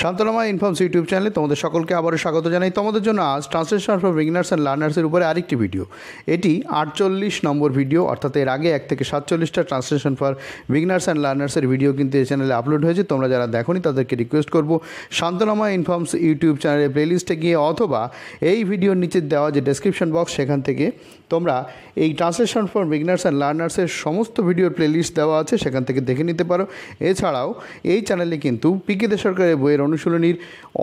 শান্তনামা informs YouTube চ্যানেলে তোমাদের সকলকে আবারও স্বাগত জানাই তোমাদের জন্য আজ ট্রান্সলেশন ফর বিগিনার্স অ্যান্ড লার্নার্সের উপরে আরেকটি ভিডিও এটি আটচল্লিশ নম্বর ভিডিও অর্থাৎ এর আগে এক থেকে সাতচল্লিশটা ট্রান্সলেশন ফর বিগিনার্স অ্যান্ড লার্নার্সের ভিডিও কিন্তু এই চ্যানেলে আপলোড হয়েছে তোমরা যারা দেখোনি তাদেরকে রিকোয়েস্ট করবো শান্তনামা ইনফর্মস ইউটিউব চ্যানেলের প্লেলিস্টে গিয়ে অথবা এই ভিডিওর নিচে দেওয়া যে ডেসক্রিপশন বক্স সেখান থেকে তোমরা এই ট্রান্সলেশন ফর বিগিনার্স অ্যান্ড লার্নার্সের সমস্ত ভিডিওর প্লেলিস্ট দেওয়া আছে সেখান থেকে দেখে নিতে পারো এছাড়াও এই চ্যানেলে কিন্তু পিকে দে সরকারের বইয়ের অনুশীলনীর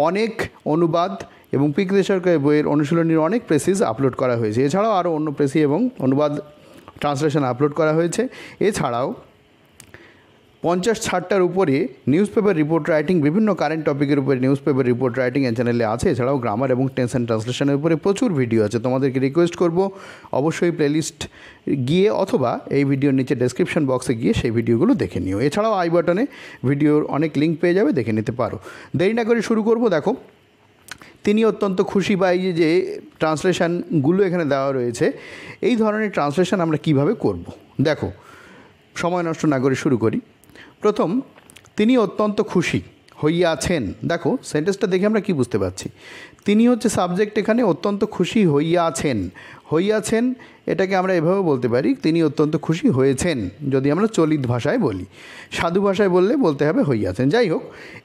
অনেক অনুবাদ এবং পিকৃতি সরকারের বইয়ের অনুশীলনীর অনেক প্রেসিস আপলোড করা হয়েছে এছাড়াও আরও অন্য প্রেসি এবং অনুবাদ ট্রান্সলেশন আপলোড করা হয়েছে এছাড়াও পঞ্চাশ ষাটটার উপরে নিউজ পেপার রিপোর্ট রাইটিং বিভিন্ন কারেন্ট টপিকের উপরে নিউজ পেপার রিপোর্ট রাইটিং এ চ্যানেলে আছে এছাড়াও গ্রামার এবং টেন্স অ্যান্ড ট্রান্সলেশনের উপরে প্রচুর ভিডিও আছে তোমাদেরকে রিকোয়েস্ট করবো অবশ্যই প্লেলিস্ট গিয়ে অথবা এই ভিডিওর নিচে ডেসক্রিপশন বক্সে গিয়ে সেই ভিডিওগুলো দেখে নিও এছাড়াও আই বাটনে ভিডিওর অনেক লিঙ্ক পেয়ে যাবে দেখে নিতে পারো দেরি না করে শুরু করবো দেখো তিনি অত্যন্ত খুশি পাই যে ট্রান্সলেশানগুলো এখানে দেওয়া রয়েছে এই ধরনের ট্রান্সলেশান আমরা কিভাবে করব দেখো সময় নষ্ট না করে শুরু করি প্রথম তিনি অত্যন্ত খুশি হইয়াছেন দেখো সেন্টেন্সটা দেখে আমরা কি বুঝতে পারছি তিনি হচ্ছে সাবজেক্ট এখানে অত্যন্ত খুশি হইয়াছেন হইয়াছেন এটাকে আমরা এভাবে বলতে পারি তিনি অত্যন্ত খুশি হয়েছেন যদি আমরা চলিত ভাষায় বলি সাধু ভাষায় বললে বলতে হবে হইয়াছেন যাই হোক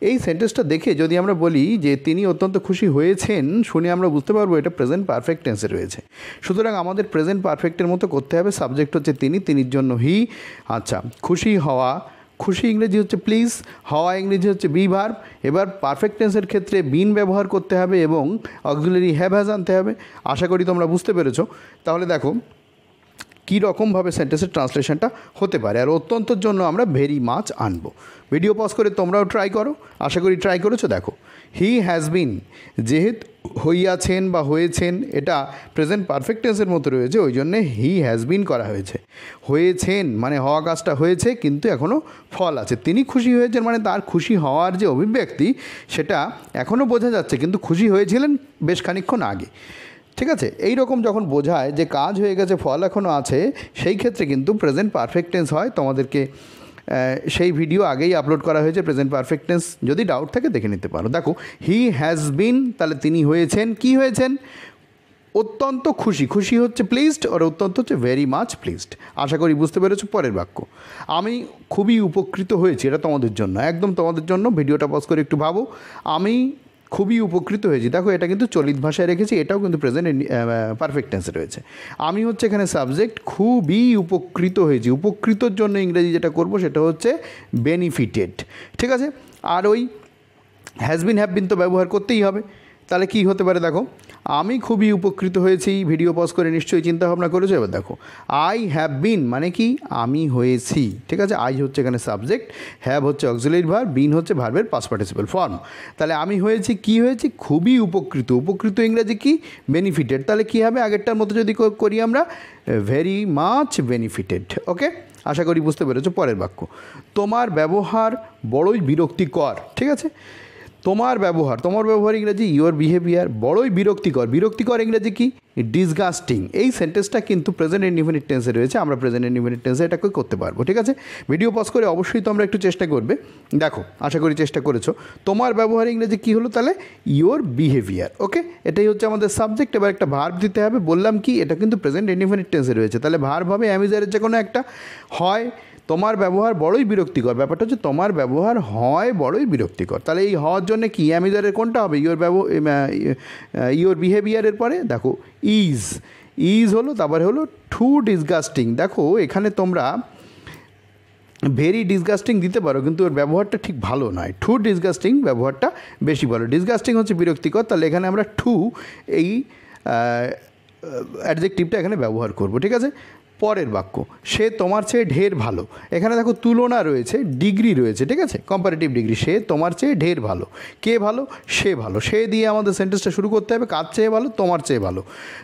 এই সেন্টেন্সটা দেখে যদি আমরা বলি যে তিনি অত্যন্ত খুশি হয়েছেন শুনে আমরা বুঝতে পারবো এটা প্রেজেন্ট পারফেক্ট টেন্সে রয়েছে সুতরাং আমাদের প্রেজেন্ট পারফেক্টের মতো করতে হবে সাবজেক্ট হচ্ছে তিনি তিনির জন্য হি আচ্ছা খুশি হওয়া খুশি ইংরেজি হচ্ছে প্লিজ হাওয়া ইংরেজি হচ্ছে বি ভার্ব এবার পারফেক্টেন্সের ক্ষেত্রে বিন ব্যবহার করতে হবে এবং অক্সিলারি হ্যাভ হ্যাজ আনতে হবে আশা করি তোমরা বুঝতে পেরেছো তাহলে দেখো কীরকমভাবে সেন্টেন্সের ট্রান্সলেশনটা হতে পারে আর অত্যন্তর জন্য আমরা ভেরি মাছ আনবো ভিডিও পজ করে তোমরাও ট্রাই করো আশা করি ট্রাই করেছো দেখো হি হ্যাজ বিন যেহেতু হইয়াছেন বা হয়েছেন এটা প্রেজেন্ট পারফেক্ট টেন্সের মতো রয়েছে ওই জন্যে হি হ্যাজ বিন করা হয়েছে হয়েছেন মানে হওয়া কাজটা হয়েছে কিন্তু এখনও ফল আছে তিনি খুশি হয়েছেন মানে তার খুশি হওয়ার যে অভিব্যক্তি সেটা এখনও বোঝা যাচ্ছে কিন্তু খুশি হয়েছিলেন বেশ খানিক্ষণ আগে ঠিক আছে এই রকম যখন বোঝায় যে কাজ হয়ে গেছে ফল এখনও আছে সেই ক্ষেত্রে কিন্তু প্রেজেন্ট পারফেক্ট টেন্স হয় তোমাদেরকে সেই ভিডিও আগেই আপলোড করা হয়েছে প্রেজেন্ট পারফেক্ট টেন্স যদি ডাউট থাকে দেখে নিতে পারো দেখো হি হ্যাজ বিন তাহলে তিনি হয়েছেন কি হয়েছেন অত্যন্ত খুশি খুশি হচ্ছে প্লিজড আর অত্যন্ত হচ্ছে ভেরি মাচ প্লিজড আশা করি বুঝতে পেরেছো পরের বাক্য আমি খুবই উপকৃত হয়েছি এটা তোমাদের জন্য একদম তোমাদের জন্য ভিডিওটা পজ করে একটু ভাবো আমি খুবই উপকৃত হয়েছি দেখো এটা কিন্তু চলিত ভাষায় রেখেছি এটাও কিন্তু প্রেজেন্ট পারফেক্ট টেন্সে রয়েছে আমি হচ্ছে এখানে সাবজেক্ট খুবই উপকৃত হয়েছি উপকৃতর জন্য ইংরেজি যেটা করব সেটা হচ্ছে বেনিফিটেড ঠিক আছে আর ওই হ্যাজবিন বিন হ্যাভ বিন তো ব্যবহার করতেই হবে তাহলে কি হতে পারে দেখো আমি খুবই উপকৃত হয়েছি ভিডিও পজ করে নিশ্চয়ই চিন্তাভাবনা করেছো এবার দেখো আই হ্যাভ বিন মানে কি আমি হয়েছি ঠিক আছে আই হচ্ছে এখানে সাবজেক্ট হ্যাভ হচ্ছে অক্সিলেট ভার বিন হচ্ছে ভার্বের পাস পার্টিসিপাল ফর্ম তাহলে আমি হয়েছি কি হয়েছি খুবই উপকৃত উপকৃত ইংরাজি কি বেনিফিটেড তাহলে কি হবে আগেরটার মতো যদি করি আমরা ভেরি মাচ বেনিফিটেড ওকে আশা করি বুঝতে পেরেছো পরের বাক্য তোমার ব্যবহার বড়ই বিরক্তিকর ঠিক আছে তোমার ব্যবহার তোমার ব্যবহার ইংরেজি ইউর বিহেভিয়ার বড়ই বিরক্তিকর বিরক্তিকর ইংরেজি কি ডিসগাস্টিং এই সেন্টেন্সটা কিন্তু প্রেজেন্ট ইনডিফিনিট টেন্সে রয়েছে আমরা প্রেজেন্ট ইনডিফিনিট টেন্সে এটাকে করতে পারবো ঠিক আছে ভিডিও পজ করে অবশ্যই তোমরা একটু চেষ্টা করবে দেখো আশা করি চেষ্টা করেছো তোমার ব্যবহার ইংরেজি কি হলো তাহলে ইওর বিহেভিয়ার ওকে এটাই হচ্ছে আমাদের সাবজেক্ট এবার একটা ভার্ব দিতে হবে বললাম কি এটা কিন্তু প্রেজেন্ট ইনডিফিনিট টেন্সে রয়েছে তাহলে ভার্ব হবে অ্যামিজারের যে কোনো একটা হয় তোমার ব্যবহার বড়ই বিরক্তিকর ব্যাপারটা হচ্ছে তোমার ব্যবহার হয় বড়ই বিরক্তিকর তাহলে এই হওয়ার জন্য কি অ্যামিজারের কোনটা হবে ইয়োর ব্যবহার ইওর বিহেভিয়ারের পরে দেখো ইজ ইজ হলো তারপরে হলো টু ডিসগাস্টিং দেখো এখানে তোমরা ভেরি ডিসগাস্টিং দিতে পারো কিন্তু ওর ব্যবহারটা ঠিক ভালো নয় ঠু ডিসগাস্টিং ব্যবহারটা বেশি ভালো ডিসগাস্টিং হচ্ছে বিরক্তিকর তাহলে এখানে আমরা টু এই অ্যাডজেক্টিভটা এখানে ব্যবহার করব ঠিক আছে পরের বাক্য সে তোমার চেয়ে ঢের ভালো এখানে দেখো তুলনা রয়েছে ডিগ্রি রয়েছে ঠিক আছে কম্পারেটিভ ডিগ্রি সে তোমার চেয়ে ঢের ভালো কে ভালো সে ভালো সে দিয়ে আমাদের সেন্টেন্সটা শুরু করতে হবে কার চেয়ে ভালো তোমার চেয়ে ভালো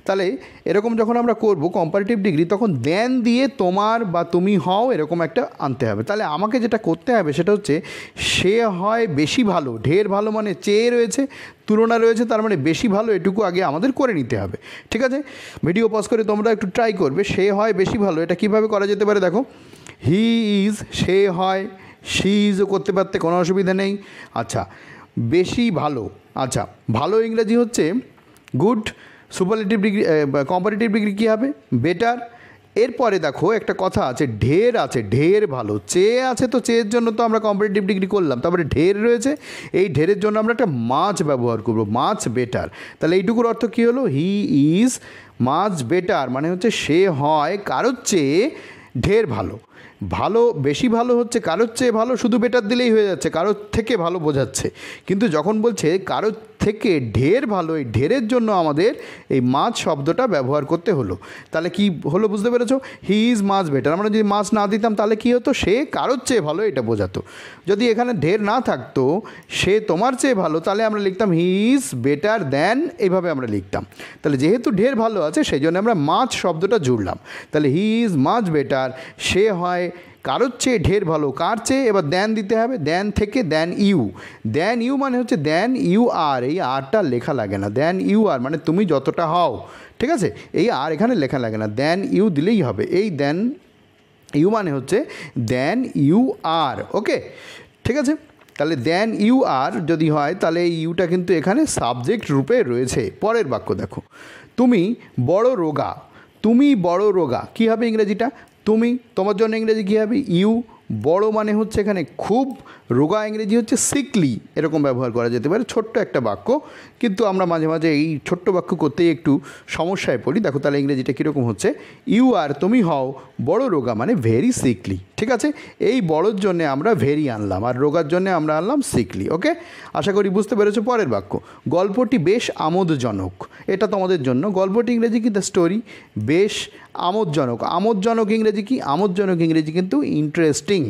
তাহলে এরকম যখন আমরা করব কম্পারেটিভ ডিগ্রি তখন দেন দিয়ে তোমার বা তুমি হও এরকম একটা আনতে হবে তাহলে আমাকে যেটা করতে হবে সেটা হচ্ছে সে হয় বেশি ভালো ঢের ভালো মানে চেয়ে রয়েছে তুলনা রয়েছে তার মানে বেশি ভালো এটুকু আগে আমাদের করে নিতে হবে ঠিক আছে ভিডিও পজ করে তোমরা একটু ট্রাই করবে সে হয় বেশি ভালো এটা কিভাবে করা যেতে পারে দেখো হি ইজ সে হয় সি ইজও করতে পারতে কোনো অসুবিধা নেই আচ্ছা বেশি ভালো আচ্ছা ভালো ইংরাজি হচ্ছে good superlative degree comparative degree কী হবে বেটার এরপরে দেখো একটা কথা আছে ঢের আছে ঢের ভালো চেয়ে আছে তো চেয়ের জন্য তো আমরা কম্পিটিটিভ ডিগ্রি করলাম তারপরে ঢের রয়েছে এই ঢেরের জন্য আমরা একটা মাছ ব্যবহার করবো মাছ বেটার তাহলে এইটুকুর অর্থ কী হলো হি ইজ মাছ বেটার মানে হচ্ছে সে হয় কারোর চেয়ে ঢের ভালো ভালো বেশি ভালো হচ্ছে কারোর চেয়ে ভালো শুধু বেটার দিলেই হয়ে যাচ্ছে কারোর থেকে ভালো বোঝাচ্ছে কিন্তু যখন বলছে কারোর থেকে ঢের ভালো এই ঢেরের জন্য আমাদের এই মাছ শব্দটা ব্যবহার করতে হলো তাহলে কি হলো বুঝতে পেরেছো হি ইজ মাছ বেটার আমরা যদি মাছ না দিতাম তাহলে কি হতো সে কারোর চেয়ে ভালো এটা বোঝাতো যদি এখানে ঢের না থাকতো সে তোমার চেয়ে ভালো তাহলে আমরা লিখতাম হি ইজ বেটার দ্যান এইভাবে আমরা লিখতাম তাহলে যেহেতু ঢের ভালো আছে সেই জন্য আমরা মাছ শব্দটা জুড়লাম তাহলে হি ইজ মাছ বেটার সে হয় হয় কারোর চেয়ে ঢের ভালো কার চেয়ে এবার দেন দিতে হবে দেন থেকে দেন ইউ দেন ইউ মানে হচ্ছে দেন ইউ আর এই আরটা লেখা লাগে না দেন ইউ আর মানে তুমি যতটা হও ঠিক আছে এই আর এখানে লেখা লাগে না দেন ইউ দিলেই হবে এই দেন ইউ মানে হচ্ছে দেন ইউ আর ওকে ঠিক আছে তাহলে দেন ইউ আর যদি হয় তাহলে এই ইউটা কিন্তু এখানে সাবজেক্ট রূপে রয়েছে পরের বাক্য দেখো তুমি বড় রোগা তুমি বড় রোগা কী হবে ইংরেজিটা তুমি তোমার জন্য ইংরেজি কী হবে ইউ বড় মানে হচ্ছে এখানে খুব রোগা ইংরেজি হচ্ছে সিকলি এরকম ব্যবহার করা যেতে পারে ছোট্ট একটা বাক্য কিন্তু আমরা মাঝে মাঝে এই ছোট্ট বাক্য করতেই একটু সমস্যায় পড়ি দেখো তাহলে ইংরেজিটা কীরকম হচ্ছে ইউ আর তুমি হও বড় রোগা মানে ভেরি সিকলি ঠিক আছে এই বড়োর জন্যে আমরা ভেরি আনলাম আর রোগার জন্য আমরা আনলাম সিকলি ওকে আশা করি বুঝতে পেরেছো পরের বাক্য গল্পটি বেশ আমোদজনক এটা তোমাদের জন্য গল্পটি ইংরেজি কি দ্য স্টোরি বেশ আমোদজনক আমোদজনক ইংরেজি কি আমোদজনক ইংরেজি কিন্তু ইন্টারেস্টিং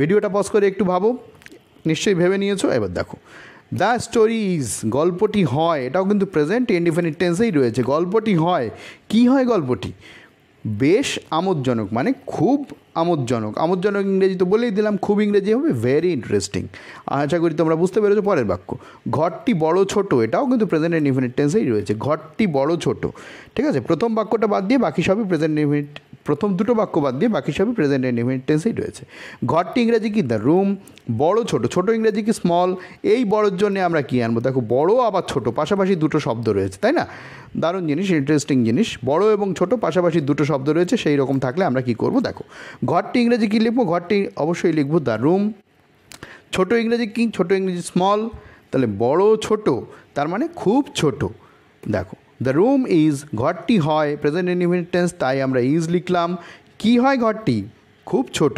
ভিডিওটা পজ করে একটু ভাবো নিশ্চয়ই ভেবে নিয়েছো এবার দেখো দ্য স্টোরি ইজ গল্পটি হয় এটাও কিন্তু প্রেজেন্ট ইন্ডিফিনিট টেন্সেই রয়েছে গল্পটি হয় কি হয় গল্পটি বেশ আমোদজনক মানে খুব আমোদজনক আমোদজনক ইংরেজি তো বলেই দিলাম খুব ইংরেজি হবে ভেরি ইন্টারেস্টিং আশা করি তোমরা বুঝতে পেরেছো পরের বাক্য ঘরটি বড় ছোট এটাও কিন্তু প্রেজেন্ট ইনফিনিট টেন্সেই রয়েছে ঘরটি বড় ছোট ঠিক আছে প্রথম বাক্যটা বাদ দিয়ে বাকি সবই প্রেজেন্ট ইনফিনিট প্রথম দুটো বাক্য বাদ দিয়ে বাকি সবই প্রেজেন্ট ইনভেন্টেন্সেই রয়েছে ঘরটি ইংরেজি কি দ্য রুম বড় ছোট ছোট ইংরেজি কি স্মল এই বড়োর জন্য আমরা কী আনবো দেখো বড় আবার ছোট পাশাপাশি দুটো শব্দ রয়েছে তাই না দারুণ জিনিস ইন্টারেস্টিং জিনিস বড় এবং ছোট পাশাপাশি দুটো শব্দ রয়েছে সেই রকম থাকলে আমরা কি করব দেখো ঘরটি ইংরেজি কী লিখবো ঘরটি অবশ্যই লিখবো দ্য রুম ছোট ইংরেজি কি ছোট ইংরেজি স্মল তাহলে বড় ছোট তার মানে খুব ছোট দেখো দ্য রুম ইজ ঘরটি হয় প্রেজেন্ট ইনভেন্টেন্স তাই আমরা ইজ লিখলাম কি হয় ঘরটি খুব ছোট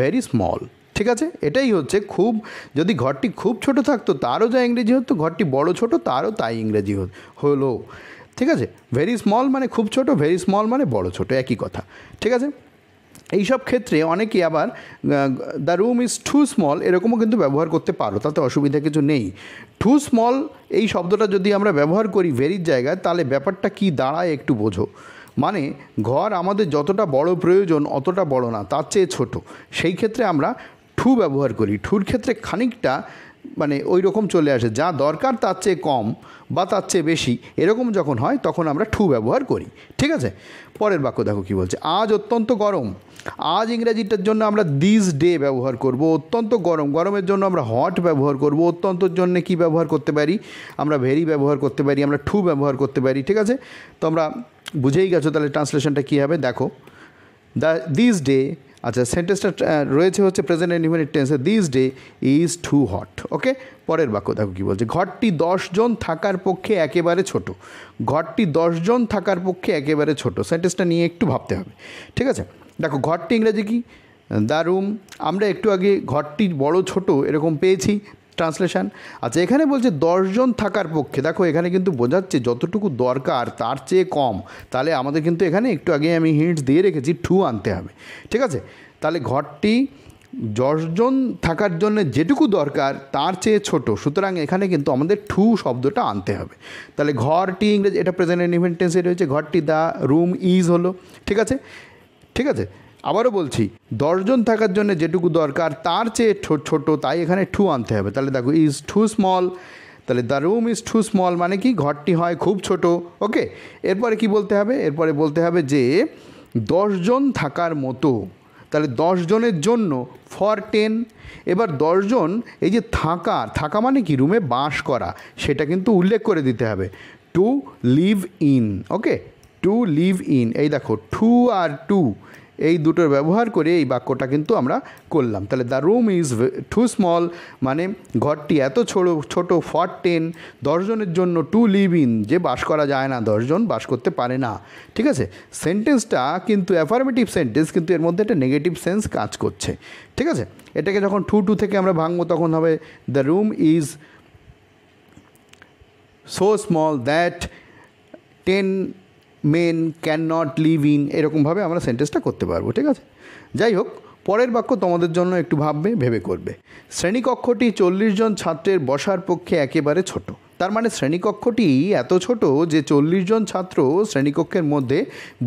ভেরি স্মল ঠিক আছে এটাই হচ্ছে খুব যদি ঘরটি খুব ছোট থাকতো তারও যা ইংরেজি হতো ঘরটি বড় ছোট তারও তাই ইংরেজি হলো ঠিক আছে ভেরি স্মল মানে খুব ছোট ভেরি স্মল মানে বড় ছোট একই কথা ঠিক আছে এইসব ক্ষেত্রে অনেকে আবার the room is too small এরকমও কিন্তু ব্যবহার করতে পারো তাতে অসুবিধা কিছু নেই টু স্মল এই শব্দটা যদি আমরা ব্যবহার করি ভেরির জায়গায় তাহলে ব্যাপারটা কি দাঁড়ায় একটু বোঝো মানে ঘর আমাদের যতটা বড় প্রয়োজন অতটা বড় না তার চেয়ে ছোট সেই ক্ষেত্রে আমরা ঠু ব্যবহার করি ঠুর ক্ষেত্রে খানিকটা মানে ওই রকম চলে আসে যা দরকার তার চেয়ে কম বা তার চেয়ে বেশি এরকম যখন হয় তখন আমরা ঠু ব্যবহার করি ঠিক আছে পরের বাক্য দেখো কী বলছে আজ অত্যন্ত গরম আজ ইংরাজিটার জন্য আমরা দিস ডে ব্যবহার করব অত্যন্ত গরম গরমের জন্য আমরা হট ব্যবহার করব অত্যন্তর জন্য কি ব্যবহার করতে পারি আমরা ভেরি ব্যবহার করতে পারি আমরা ঠু ব্যবহার করতে পারি ঠিক আছে তোমরা বুঝেই গেছো তাহলে ট্রান্সলেশনটা কী হবে দেখো দ্য দিস ডে আচ্ছা সেন্টেন্সটা রয়েছে হচ্ছে প্রেজেন্ট ইনডিফিনিট টেন্সে this day is too hot okay পরের বাক্য দেখো কী বলছে ঘরটি দশজন থাকার পক্ষে একেবারে ছোট ঘরটি দশজন থাকার পক্ষে একেবারে ছোট সেন্টেন্সটা নিয়ে একটু ভাবতে হবে ঠিক আছে দেখো ঘরটি ইংরেজি কি দ্য রুম আমরা একটু আগে ঘরটি বড় ছোট এরকম পেয়েছি ট্রান্সলেশান আচ্ছা এখানে বলছে দশজন থাকার পক্ষে দেখো এখানে কিন্তু বোঝাচ্ছে যতটুকু দরকার তার চেয়ে কম তাহলে আমাদের কিন্তু এখানে একটু আগে আমি হিন্টস দিয়ে রেখেছি ঠু আনতে হবে ঠিক আছে তাহলে ঘরটি দশজন থাকার জন্য যেটুকু দরকার তার চেয়ে ছোট সুতরাং এখানে কিন্তু আমাদের ঠু শব্দটা আনতে হবে তাহলে ঘরটি ইংরেজি এটা প্রেজেন্ট ইনভেন্টেন্সে রয়েছে ঘরটি দ্য রুম ইজ হলো ঠিক আছে ঠিক আছে আবারও বলছি দশজন থাকার জন্য যেটুকু দরকার তার চেয়ে ছোটো তাই এখানে ঠু আনতে হবে তাহলে দেখো ইজ ঠু স্মল তাহলে the room is too small মানে কি ঘরটি হয় খুব ছোট ওকে এরপরে কি বলতে হবে এরপরে বলতে হবে যে দশজন থাকার মতো তাহলে দশজনের জন্য ফর টেন এবার দশজন এই যে থাকা থাকা মানে কি রুমে বাস করা সেটা কিন্তু উল্লেখ করে দিতে হবে to live in okay to live in এই দেখো টু আর টু এই দুটোর ব্যবহার করে এই বাক্যটা কিন্তু আমরা করলাম তাহলে the room is too small মানে ঘরটি এত ছোটো ছোটো ফর টেন দশজনের জন্য টু লিভ ইন যে বাস করা যায় না দশজন বাস করতে পারে না ঠিক আছে সেন্টেন্সটা কিন্তু অ্যাফার্মেটিভ সেন্টেন্স কিন্তু এর মধ্যে একটা নেগেটিভ সেন্স কাজ করছে ঠিক আছে এটাকে যখন টু টু থেকে আমরা ভাঙবো তখন হবে the room is so small that ten men can not live in এরকমভাবে আমরা সেন্টেন্সটা করতে পারবো ঠিক আছে যাই হোক পরের বাক্য তোমাদের জন্য একটু ভাববে ভেবে করবে শ্রেণীকক্ষটি চল্লিশ জন ছাত্রের বসার পক্ষে একেবারে ছোটো তার মানে শ্রেণীকক্ষটি এত ছোট যে চল্লিশ জন ছাত্র শ্রেণীকক্ষের মধ্যে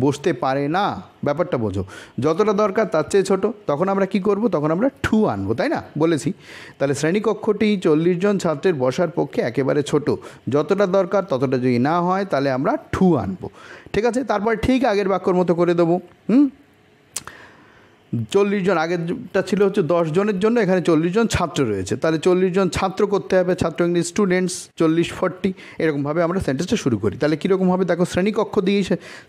বসতে পারে না ব্যাপারটা বোঝো যতটা দরকার তার চেয়ে ছোটো তখন আমরা কি করব তখন আমরা ঠু আনবো তাই না বলেছি তাহলে শ্রেণীকক্ষটি চল্লিশ জন ছাত্রের বসার পক্ষে একেবারে ছোট যতটা দরকার ততটা যদি না হয় তাহলে আমরা ঠু আনবো ঠিক আছে তারপর ঠিক আগের বাক্যর মতো করে দেবো হুম চল্লিশ জন আগেরটা ছিল হচ্ছে দশ জনের জন্য এখানে চল্লিশ জন ছাত্র রয়েছে তাহলে চল্লিশ জন ছাত্র করতে হবে ছাত্র ইংলিশ স্টুডেন্টস চল্লিশ ফর্টি এরকমভাবে আমরা সেন্টেন্সটা শুরু করি তাহলে কীরকম হবে দেখো শ্রেণীকক্ষ দিয়েই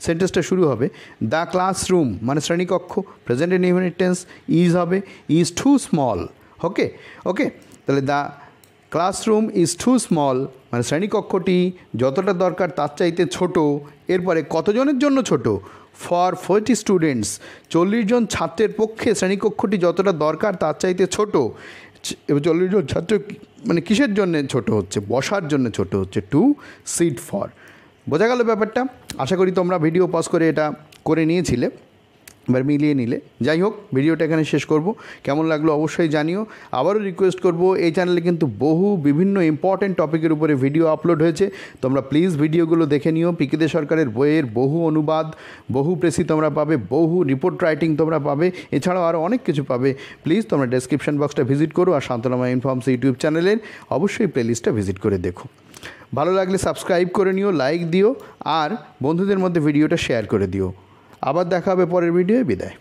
সেন্টেন্সটা শুরু হবে দ্য ক্লাসরুম মানে শ্রেণীকক্ষ প্রেজেন্ট ইন ইউনিটেন্স ইজ হবে is too small okay okay তাহলে the classroom is too small মানে শ্রেণীকক্ষটি যতটা দরকার তার চাইতে ছোটো এরপরে কতজনের জন্য ছোটো ফর ফোর্টি স্টুডেন্টস চল্লিশ জন ছাত্রের পক্ষে শ্রেণীকক্ষটি যতটা দরকার তার চাইতে ছোট চল্লিশ জন ছাত্র মানে কিসের জন্য ছোট হচ্ছে বসার জন্য ছোট হচ্ছে টু সিট ফর বোঝা গেল ব্যাপারটা আশা করি তোমরা ভিডিও পজ করে এটা করে নিয়েছিলে এবার মিলিয়ে নিলে যাই হোক ভিডিওটা এখানে শেষ করব কেমন লাগলো অবশ্যই জানিও আবারও রিকোয়েস্ট করব এই চ্যানেলে কিন্তু বহু বিভিন্ন ইম্পর্ট্যান্ট টপিকের উপরে ভিডিও আপলোড হয়েছে তোমরা প্লিজ ভিডিওগুলো দেখে নিও পিকেদে সরকারের বইয়ের বহু অনুবাদ বহু প্রেসি তোমরা পাবে বহু রিপোর্ট রাইটিং তোমরা পাবে এছাড়াও আরও অনেক কিছু পাবে প্লিজ তোমরা ডেসক্রিপশন বক্সটা ভিজিট করো আর শান্তনামা ইনফর্মস ইউটিউব চ্যানেলের অবশ্যই প্লেলিস্টটা ভিজিট করে দেখো ভালো লাগলে সাবস্ক্রাইব করে নিও লাইক দিও আর বন্ধুদের মধ্যে ভিডিওটা শেয়ার করে দিও আবার দেখা হবে পরের ভিডিও বিদায়